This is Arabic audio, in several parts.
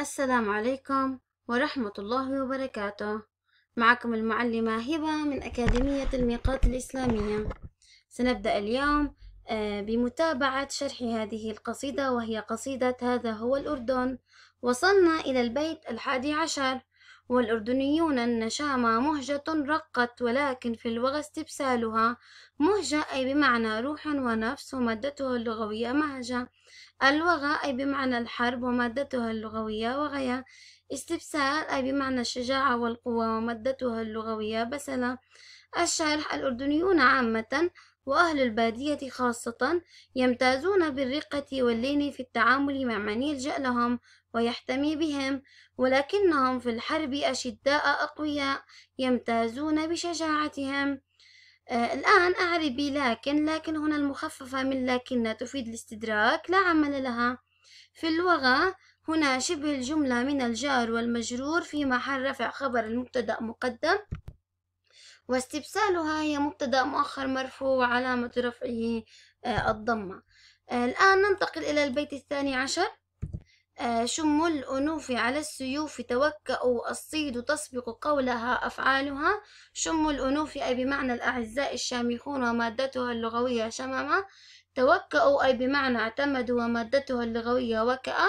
السلام عليكم ورحمة الله وبركاته معكم المعلمة هبة من أكاديمية الميقات الإسلامية سنبدأ اليوم آه، بمتابعة شرح هذه القصيدة وهي قصيدة هذا هو الأردن وصلنا إلى البيت الحادي عشر والأردنيون النشامة مهجة رقت ولكن في اللغة استبسالها مهجة أي بمعنى روح ونفس ومادتها اللغوية مهجة الوغى أي بمعنى الحرب ومادتها اللغوية وغيا استبسال أي بمعنى الشجاعة والقوة ومادتها اللغوية بسلة الشرح الأردنيون عامة وأهل البادية خاصة يمتازون بالرقة واللين في التعامل مع من يلجأ لهم ويحتمي بهم ولكنهم في الحرب أشداء أقوياء يمتازون بشجاعتهم آه الآن أعربي لكن لكن هنا المخففة من لكن تفيد الاستدراك لا عمل لها في اللغة هنا شبه الجملة من الجار والمجرور في محل رفع خبر المبتدأ مقدم واستبسالها هي مبتدأ مؤخر مرفوع وعلامة رفعه آه، الضمة آه، الآن ننتقل إلى البيت الثاني عشر آه، شم الأنوف على السيوف توكأوا الصيد تسبق قولها أفعالها شم الأنوف أي بمعنى الأعزاء الشامخون ومادتها اللغوية شممة توكأوا أي بمعنى اعتمدوا ومادتها اللغوية وكأ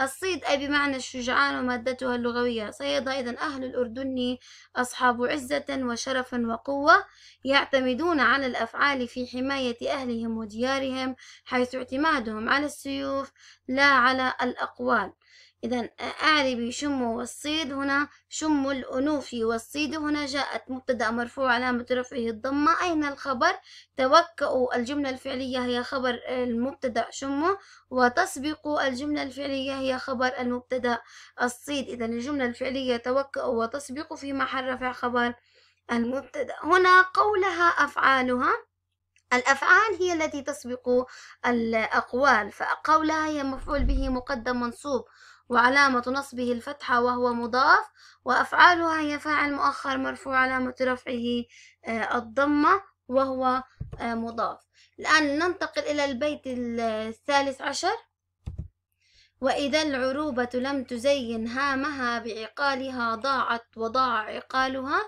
الصيد أي بمعنى الشجعان ومادتها اللغوية صيد أيضا أهل الأردن أصحاب عزة وشرف وقوة يعتمدون على الأفعال في حماية أهلهم وديارهم حيث اعتمادهم على السيوف لا على الأقوال إذا أعربي شم والصيد هنا شم الأنوف والصيد هنا جاءت مبتدأ مرفوع علامة رفعه الضمة أين الخبر توكأوا الجملة الفعلية هي خبر المبتدأ شم وتسبق الجملة الفعلية هي خبر المبتدأ الصيد إذا الجملة الفعلية توكأوا وتسبق في محل رفع خبر المبتدأ هنا قولها أفعالها الأفعال هي التي تسبق الأقوال فقولها هي مفعول به مقدم منصوب وعلامة نصبه الفتحة وهو مضاف وأفعالها هي فاعل مؤخر مرفوع علامة رفعه آه، الضمة وهو آه، مضاف الآن ننتقل إلى البيت الثالث عشر وإذا العروبة لم تزين هامها بعقالها ضاعت وضاع عقالها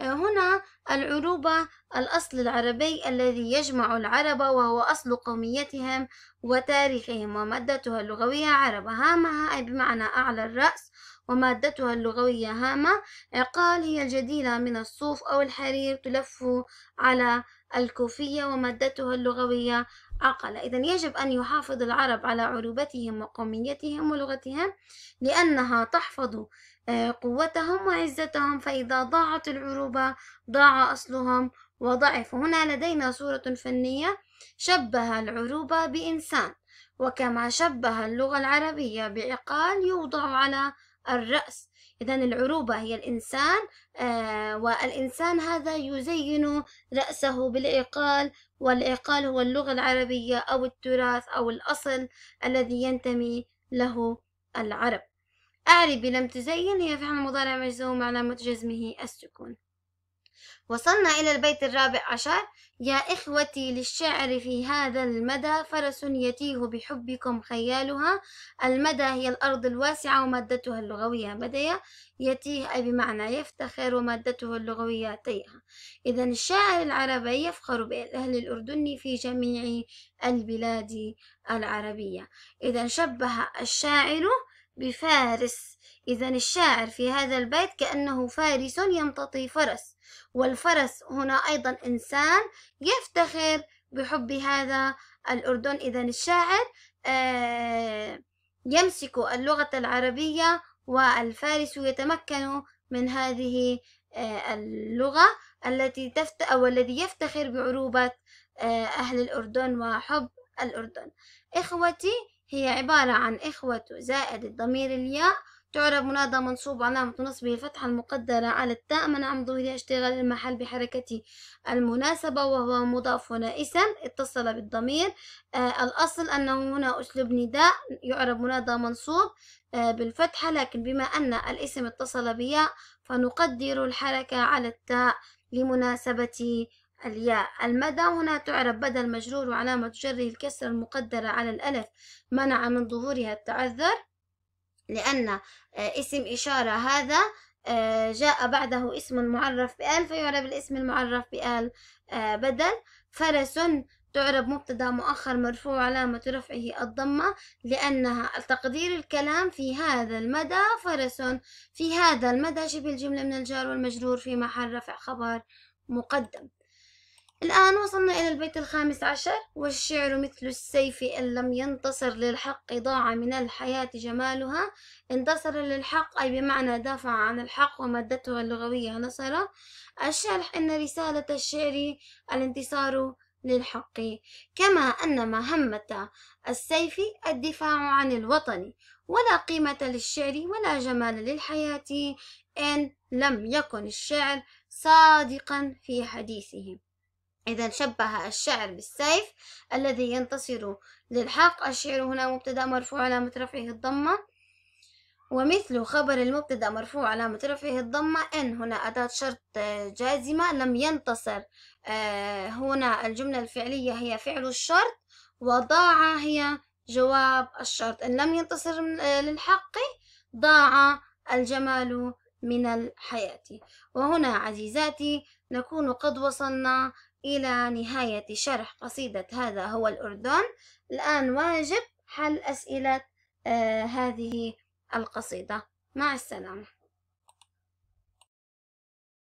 آه، هنا العروبة الأصل العربي الذي يجمع العرب وهو أصل قوميتهم وتاريخهم ومادتها اللغوية عربة هامها أي بمعنى أعلى الرأس ومادتها اللغوية هامة عقال هي الجديلة من الصوف أو الحرير تلف على الكوفية ومادتها اللغوية عقل إذا يجب أن يحافظ العرب على عروبتهم وقوميتهم ولغتهم لأنها تحفظ آه، قوتهم وعزتهم فإذا ضاعت العروبة ضاع أصلهم وضعف هنا لدينا صورة فنية شبه العروبة بإنسان وكما شبه اللغة العربية بعقال يوضع على الرأس إذا العروبة هي الإنسان آه، والإنسان هذا يزين رأسه بالعقال والعقال هو اللغة العربية أو التراث أو الأصل الذي ينتمي له العرب أعربي لم تزين هي فعل مضارع مجزوم علامة جزمه السكون وصلنا إلى البيت الرابع عشر يا إخوتي للشعر في هذا المدى فرس يتيه بحبكم خيالها المدى هي الأرض الواسعة ومادتها اللغوية مدية يتيه أي بمعنى يفتخر ومادته اللغوية تيها إذا الشاعر العربي يفخر بالأهل الأردني في جميع البلاد العربية إذا شبه الشاعر بفارس إذا الشاعر في هذا البيت كأنه فارس يمتطي فرس والفرس هنا أيضا إنسان يفتخر بحب هذا الأردن إذا الشاعر آه، يمسك اللغة العربية والفارس يتمكن من هذه آه، اللغة التي تفت أو الذي يفتخر بعروبة آه، أهل الأردن وحب الأردن إخوتي هي عبارة عن إخوة زائد الضمير الياء تعرب منادى منصوب علامة نصبه الفتحة المقدرة على التاء من عن ظهورها اشتغال المحل بحركة المناسبة وهو مضاف هنا اسم اتصل بالضمير آه الأصل أنه هنا أسلوب نداء يعرب منادى منصوب آه بالفتحة لكن بما أن الاسم اتصل بياء فنقدر الحركة على التاء لمناسبة الياء المدى هنا تعرب بدل مجرور وعلامة جره الكسر المقدرة على الألف منع من ظهورها التعذر لأن آه، اسم إشارة هذا آه، جاء بعده اسم معرف بأل فيعرب الاسم المعرف بأل آه، بدل فرس تعرب مبتدا مؤخر مرفوع علامة رفعه الضمة لأنها تقدير الكلام في هذا المدى فرس في هذا المدى شبه الجملة من الجار والمجرور في محل رفع خبر مقدم الآن وصلنا إلى البيت الخامس عشر والشعر مثل السيف إن لم ينتصر للحق ضاع من الحياة جمالها انتصر للحق أي بمعنى دافع عن الحق ومادته اللغوية نصره الشرح إن رسالة الشعر الانتصار للحق كما أن مهمة السيف الدفاع عن الوطن ولا قيمة للشعر ولا جمال للحياة إن لم يكن الشعر صادقا في حديثه إذا شبه الشعر بالسيف الذي ينتصر للحق الشعر هنا مبتدأ مرفوع علامة رفعه الضمة ومثل خبر المبتدأ مرفوع علامة رفعه الضمة إن هنا أداة شرط جازمة لم ينتصر آه، هنا الجملة الفعلية هي فعل الشرط وضاع هي جواب الشرط إن لم ينتصر آه، للحق ضاع الجمال من الحياة وهنا عزيزاتي نكون قد وصلنا إلى نهاية شرح قصيدة هذا هو الأردن الآن واجب حل أسئلة آه، هذه القصيدة مع السلامة